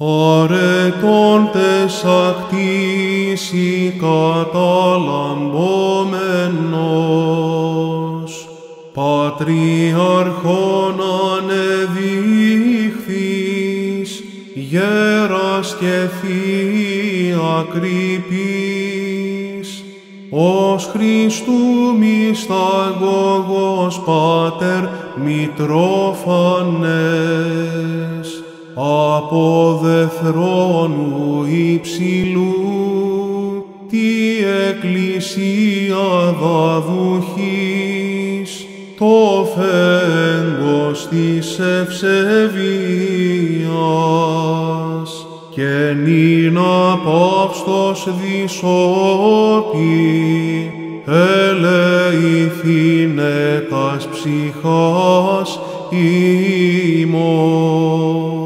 αρετώντες ακτήσι καταλαμβόμενος, Πατριαρχόν ανεδείχθης, γέρας και θεία κρύπης, ως Χριστού μυσταγωγός Πάτερ Μητρόφανες, από δε θρόνου υψηλού τη εκκλησία δαδουχής το φέγγος της ευσεβίας και νύν απαύστος δυσόπη ελεηθήνε τας ψυχάς ημών.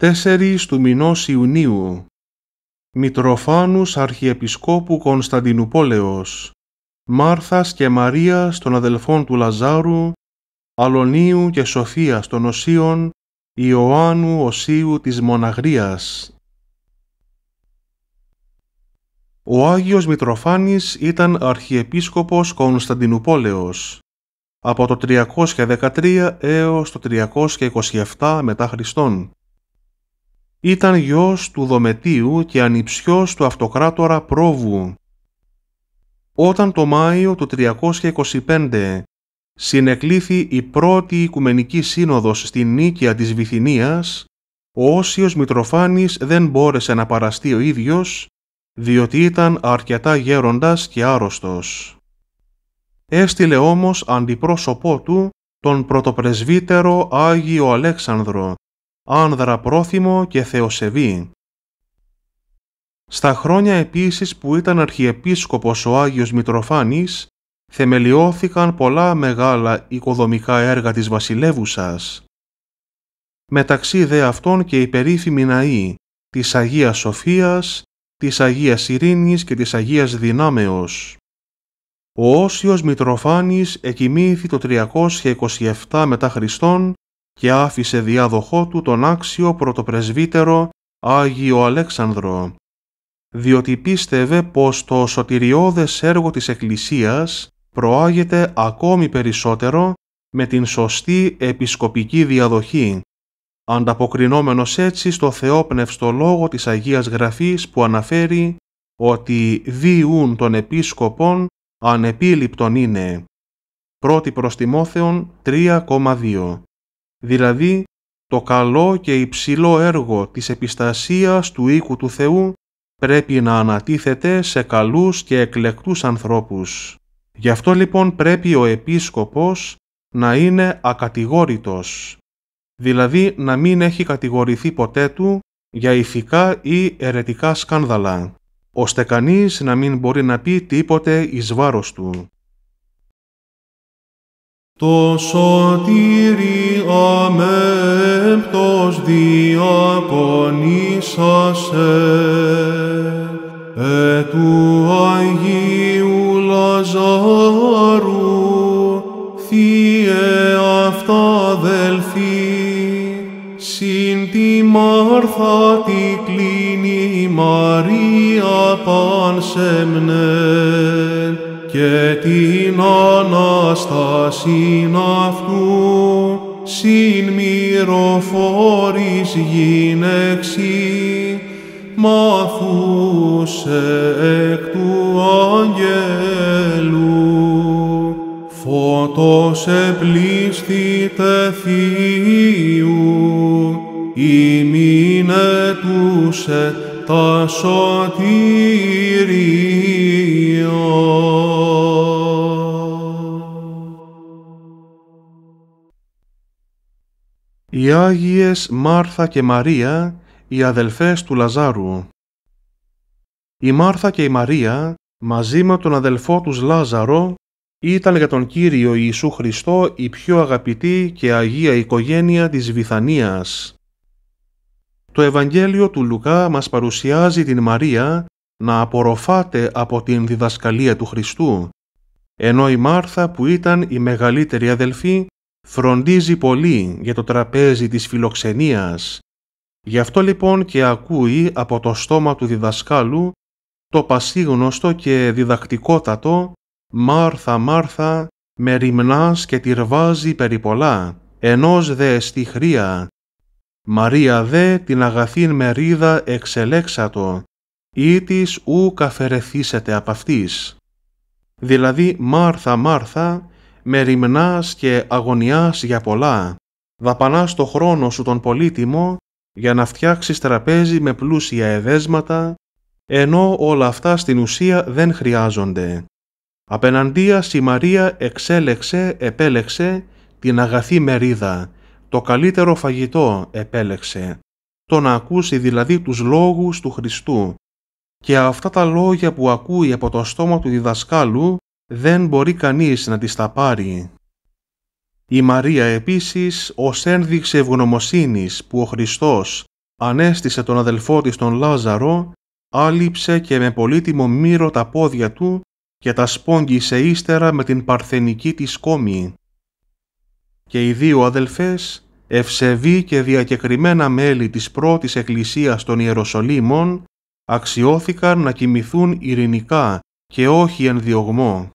4 του μηνός Ιουνίου, Μητροφάνους Αρχιεπισκόπου Κωνσταντινούπολεως, Μάρθας και Μαρίας των αδελφών του Λαζάρου, Αλωνίου και Σοφίας των Οσίων, Ιωάννου Οσίου της Μοναγρίας. Ο Άγιος Μητροφάνης ήταν Αρχιεπίσκοπος Κωνσταντινούπολεως από το 313 έως το 327 μετά Χριστόν ήταν γιος του Δομετίου και ανιψιός του αυτοκράτορα Πρόβου. Όταν το Μάιο του 325 συνεκλήθη η πρώτη Οικουμενική Σύνοδος στη Νίκαια της Βυθινίας, ο Όσιος Μητροφάνης δεν μπόρεσε να παραστεί ο ίδιος, διότι ήταν αρκετά γέροντας και άρρωστος. Έστειλε όμως αντιπρόσωπό του τον πρωτοπρεσβύτερο Άγιο Αλέξανδρο, άνδρα πρόθυμο και θεοσεβή. Στα χρόνια επίσης που ήταν αρχιεπίσκοπος ο Άγιος Μητροφάνης, θεμελιώθηκαν πολλά μεγάλα οικοδομικά έργα της βασιλεύουσας. Μεταξύ δε αυτών και η περίφημη ναή της Αγίας Σοφίας, της Αγίας Ειρήνης και της Αγίας Δυνάμεως. Ο Όσιος Μητροφάνης εκοιμήθη το 327 μετά Χριστόν και άφησε διάδοχό του τον άξιο πρωτοπρεσβύτερο Άγιο Αλέξανδρο, διότι πίστευε πως το σωτηριώδες έργο της Εκκλησίας προάγεται ακόμη περισσότερο με την σωστή επισκοπική διαδοχή, ανταποκρινόμενος έτσι στο θεόπνευστο λόγο της Αγίας Γραφής που αναφέρει ότι διούν των επίσκοπων ανεπίληπτον είναι. 1 προς Τιμόθεον 3,2 δηλαδή το καλό και υψηλό έργο της επιστασίας του οίκου του Θεού πρέπει να ανατίθεται σε καλούς και εκλεκτούς ανθρώπους. Γι' αυτό λοιπόν πρέπει ο επίσκοπος να είναι ακατηγόρητος, δηλαδή να μην έχει κατηγορηθεί ποτέ του για ηθικά ή ερετικά σκάνδαλα, ώστε κανείς να μην μπορεί να πει τίποτε εις βάρος του το σωτήρι αμέμπτος διακονήσασε, ε του Αγίου Λαζάρου, θύε αυτά αδελφοί, συν τη Μάρθα τη κλείνει η Μαρία πανσέμνε και τη Αναστάσιν αυτού, συν μυροφόρης γυναίξη, μαθούσε εκ του αγγέλου. Φώτος επλήστη θείου, ημίνε τούσε τα σωτηρία οι Άγιες Μάρθα και Μαρία, οι αδελφές του Λαζάρου. Η Μάρθα και η Μαρία, μαζί με τον αδελφό τους Λάζαρο, ήταν για τον Κύριο Ιησού Χριστό η πιο αγαπητή και Αγία οικογένεια της Βιθανίας. Το Ευαγγέλιο του Λουκά μας παρουσιάζει την Μαρία να απορροφάται από την διδασκαλία του Χριστού, ενώ η Μάρθα που ήταν η μεγαλύτερη αδελφή φροντίζει πολύ για το τραπέζι της φιλοξενίας. Γι' αυτό λοιπόν και ακούει από το στόμα του διδασκάλου το πασίγνωστο και διδακτικότατο «Μάρθα, Μάρθα, με ρημνάς και τυρβάζει πολλά, ενός δε στη χρία. Μαρία δε την αγαθήν μερίδα εξελέξατο, ή της ου καφερεθήσετε απ' αυτής. Δηλαδή «Μάρθα, Μάρθα, μεριμνάς και αγωνιάς για πολλά, δαπανάς το χρόνο σου τον πολύτιμο για να φτιάξεις τραπέζι με πλούσια εδέσματα, ενώ όλα αυτά στην ουσία δεν χρειάζονται. Απέναντίας η Μαρία εξέλεξε, επέλεξε την αγαθή μερίδα, το καλύτερο φαγητό επέλεξε, το να ακούσει δηλαδή τους λόγους του Χριστού. Και αυτά τα λόγια που ακούει από το στόμα του διδασκάλου δεν μπορεί κανείς να τις τα πάρει. Η Μαρία επίσης, ως ένδειξη ευγνωμοσύνης που ο Χριστός ανέστησε τον αδελφό της τον Λάζαρο, άλυψε και με πολύτιμο μύρο τα πόδια του και τα σπόγγισε ύστερα με την παρθενική της κόμη. Και οι δύο αδελφές, ευσεβή και διακεκριμένα μέλη της πρώτης εκκλησίας των Ιεροσολύμων, αξιώθηκαν να κοιμηθούν ειρηνικά και όχι εν διωγμό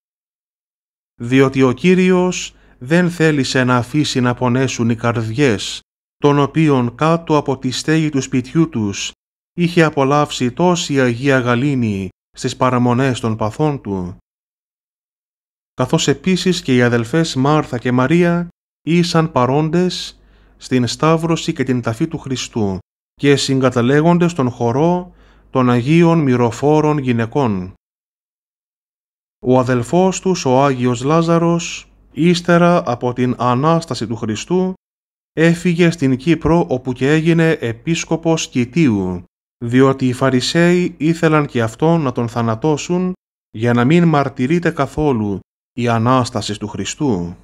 διότι ο Κύριος δεν θέλησε να αφήσει να πονέσουν οι καρδιές, των οποίων κάτω από τη στέγη του σπιτιού τους είχε απολαύσει τόση Αγία Γαλήνη στις παραμονές των παθών του. Καθώς επίσης και οι αδελφές Μάρθα και Μαρία ήσαν παρόντες στην Σταύρωση και την Ταφή του Χριστού και συγκαταλέγονται στον χορό των Αγίων Μυροφόρων Γυναικών. Ο αδελφός τους, ο Άγιος Λάζαρος, ύστερα από την Ανάσταση του Χριστού, έφυγε στην Κύπρο όπου και έγινε επίσκοπος Κιτίου, διότι οι Φαρισαίοι ήθελαν και αυτόν να τον θανατώσουν για να μην μαρτυρείται καθόλου η Ανάσταση του Χριστού.